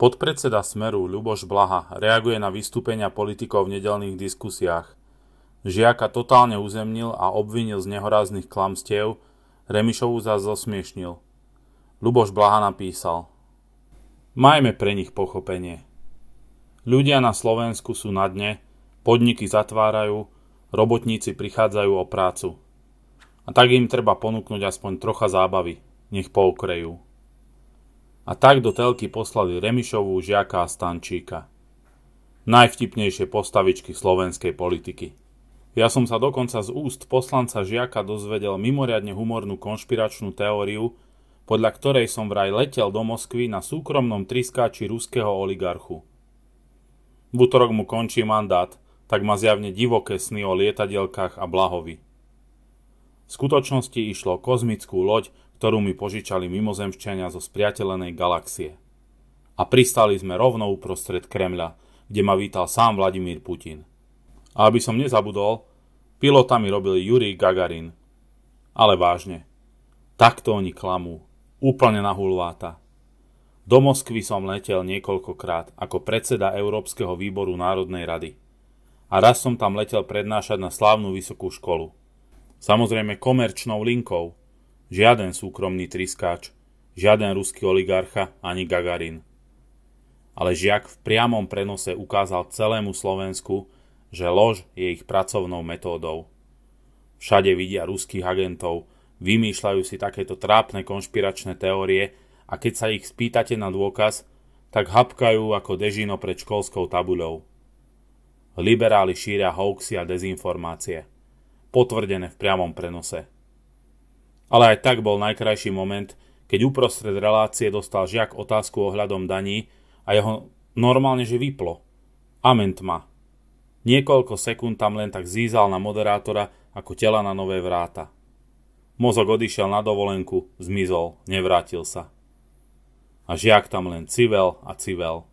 Podpredseda Smeru Ľuboš Blaha reaguje na vystúpenia politikov v nedelných diskusiách. Žiaka totálne uzemnil a obvinil z nehorázných klamstiev, Remišovu zás zosmiešnil. Ľuboš Blaha napísal Majme pre nich pochopenie. Ľudia na Slovensku sú na dne, podniky zatvárajú, robotníci prichádzajú o prácu. A tak im treba ponúknuť aspoň trocha zábavy, nech poukrejú a tak do telky poslali Remišovú, Žiaka a Stančíka. Najvtipnejšie postavičky slovenskej politiky. Ja som sa dokonca z úst poslanca Žiaka dozvedel mimoriadne humornú konšpiračnú teóriu, podľa ktorej som vraj letel do Moskvy na súkromnom triskáči ruského oligarchu. V útorok mu končí mandát, tak ma zjavne divoké sny o lietadielkách a blahovi. V skutočnosti išlo o kozmickú loď, ktorú mi požičali mimozemšťania zo spriateľenej galaxie. A pristali sme rovno uprostred Kremľa, kde ma vítal sám Vladimír Putin. A aby som nezabudol, pilota mi robil Jurij Gagarin. Ale vážne, takto oni klamú, úplne na hulváta. Do Moskvy som letel niekoľkokrát ako predseda Európskeho výboru Národnej rady. A raz som tam letel prednášať na slávnu vysokú školu. Samozrejme komerčnou linkou. Žiaden súkromný triskáč, žiaden ruský oligarcha ani Gagarin. Ale žiak v priamom prenose ukázal celému Slovensku, že lož je ich pracovnou metódou. Všade vidia ruských agentov, vymýšľajú si takéto trápne konšpiračné teórie a keď sa ich spýtate na dôkaz, tak hapkajú ako dežino pred školskou tabuľou. Liberáli šíria hoaxy a dezinformácie potvrdené v priamom prenose. Ale aj tak bol najkrajší moment, keď uprostred relácie dostal žiak otázku ohľadom daní a jeho normálne že vyplo. Amen tma. Niekoľko sekúnd tam len tak zízal na moderátora ako tela na nové vráta. Mozog odišiel na dovolenku, zmizol, nevrátil sa. A žiak tam len civel a civel.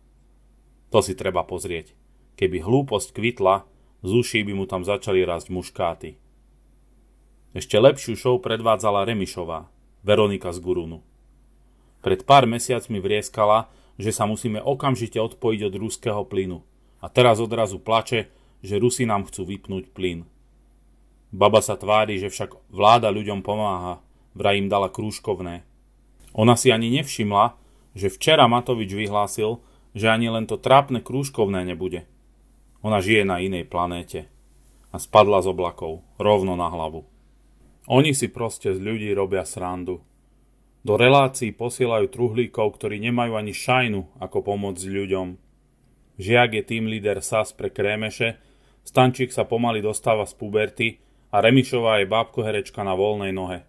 To si treba pozrieť. Keby hlúposť kvitla, z uší by mu tam začali rásť muškáty. Ešte lepšiu show predvádzala Remišová, Veronika z Gurunu. Pred pár mesiacmi vrieskala, že sa musíme okamžite odpojiť od ruského plynu. A teraz odrazu plače, že Rusi nám chcú vypnúť plyn. Baba sa tvári, že však vláda ľuďom pomáha, vraj im dala krúžkovné. Ona si ani nevšimla, že včera Matovič vyhlásil, že ani len to trápne krúžkovné nebude. Ona žije na inej planéte. A spadla z oblakov, rovno na hlavu. Oni si proste z ľudí robia srandu. Do relácií posielajú truhlíkov, ktorí nemajú ani šajnu, ako pomôcť ľuďom. Žiak je tým líder SAS pre Krémeše, Stančík sa pomaly dostáva z puberty a Remišová je bábko herečka na voľnej nohe.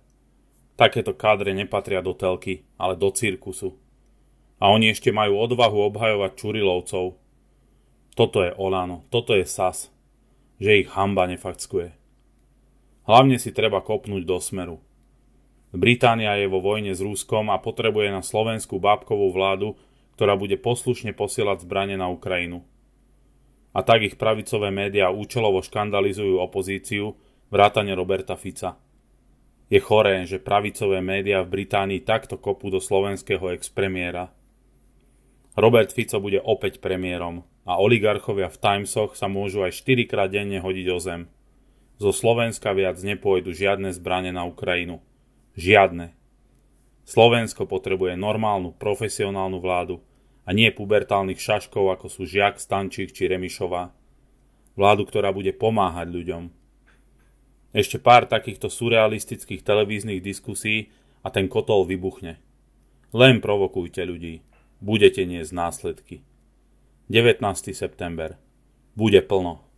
Takéto kádre nepatria do telky, ale do cirkusu. A oni ešte majú odvahu obhajovať Čurilovcov. Toto je Olano, toto je SAS, že ich hamba nefackuje. Hlavne si treba kopnúť do smeru. Británia je vo vojne s Ruskom a potrebuje na slovenskú bábkovú vládu, ktorá bude poslušne posielať zbranie na Ukrajinu. A tak ich pravicové médiá účelovo škandalizujú opozíciu, vrátane Roberta Fica. Je choré, že pravicové médiá v Británii takto kopú do slovenského expremiéra. Robert Fico bude opäť premiérom a oligarchovia v Timesoch sa môžu aj 4 krát denne hodiť o zem. Zo Slovenska viac nepôjdu žiadne zbranie na Ukrajinu. Žiadne. Slovensko potrebuje normálnu, profesionálnu vládu a nie pubertálnych šaškov, ako sú Žiak, Stančík či Remišová. Vládu, ktorá bude pomáhať ľuďom. Ešte pár takýchto surrealistických televíznych diskusí a ten kotol vybuchne. Len provokujte ľudí. Budete niesť následky. 19. september. Bude plno.